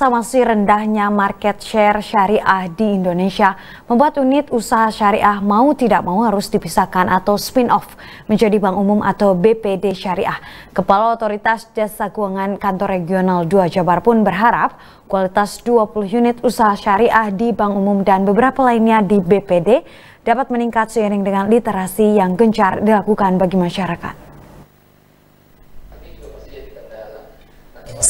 sama si rendahnya market share syariah di Indonesia membuat unit usaha syariah mau tidak mau harus dipisahkan atau spin-off menjadi Bank Umum atau BPD Syariah. Kepala Otoritas Jasa Keuangan Kantor Regional 2 Jabar pun berharap kualitas 20 unit usaha syariah di Bank Umum dan beberapa lainnya di BPD dapat meningkat seiring dengan literasi yang gencar dilakukan bagi masyarakat.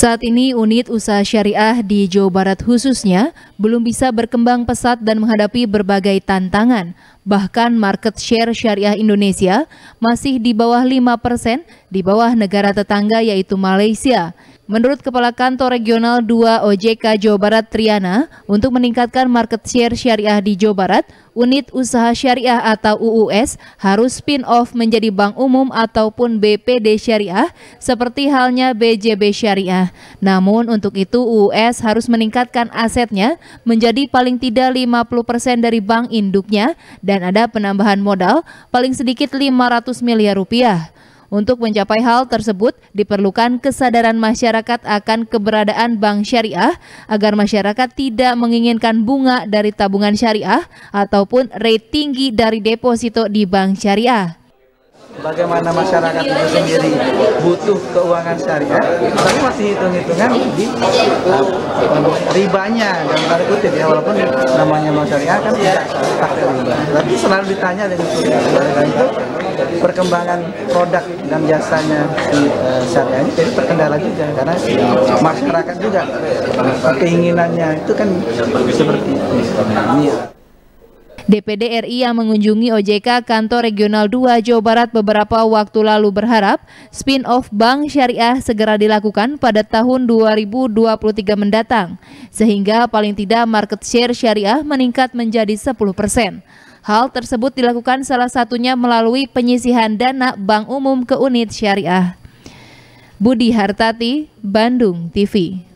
Saat ini unit usaha syariah di Jawa Barat khususnya belum bisa berkembang pesat dan menghadapi berbagai tantangan. Bahkan market share syariah Indonesia masih di bawah 5% di bawah negara tetangga yaitu Malaysia. Menurut Kepala Kantor Regional 2 OJK Jawa Barat Triana, untuk meningkatkan market share syariah di Jawa Barat, unit usaha syariah atau UUS harus spin-off menjadi bank umum ataupun BPD syariah seperti halnya BJB syariah. Namun untuk itu UUS harus meningkatkan asetnya menjadi paling tidak 50% dari bank induknya dan ada penambahan modal paling sedikit 500 miliar rupiah. Untuk mencapai hal tersebut diperlukan kesadaran masyarakat akan keberadaan bank syariah agar masyarakat tidak menginginkan bunga dari tabungan syariah ataupun rate tinggi dari deposito di bank syariah bagaimana masyarakat itu sendiri butuh keuangan syariah tapi masih hitung-hitungan di uh, ribanya dan tanda kutip ya walaupun namanya bank syariah kan tidak pakai riba tapi selalu ditanya dengan itu perkembangan produk dan jasanya di uh, eh, syariah ini jadi terkendala juga karena masyarakat juga eh, keinginannya itu kan seperti ini. DPD RI yang mengunjungi OJK Kantor Regional 2 Jawa Barat beberapa waktu lalu berharap spin-off Bank Syariah segera dilakukan pada tahun 2023 mendatang, sehingga paling tidak market share syariah meningkat menjadi 10 persen. Hal tersebut dilakukan salah satunya melalui penyisihan dana bank umum ke unit syariah. Budi Hartati, Bandung TV.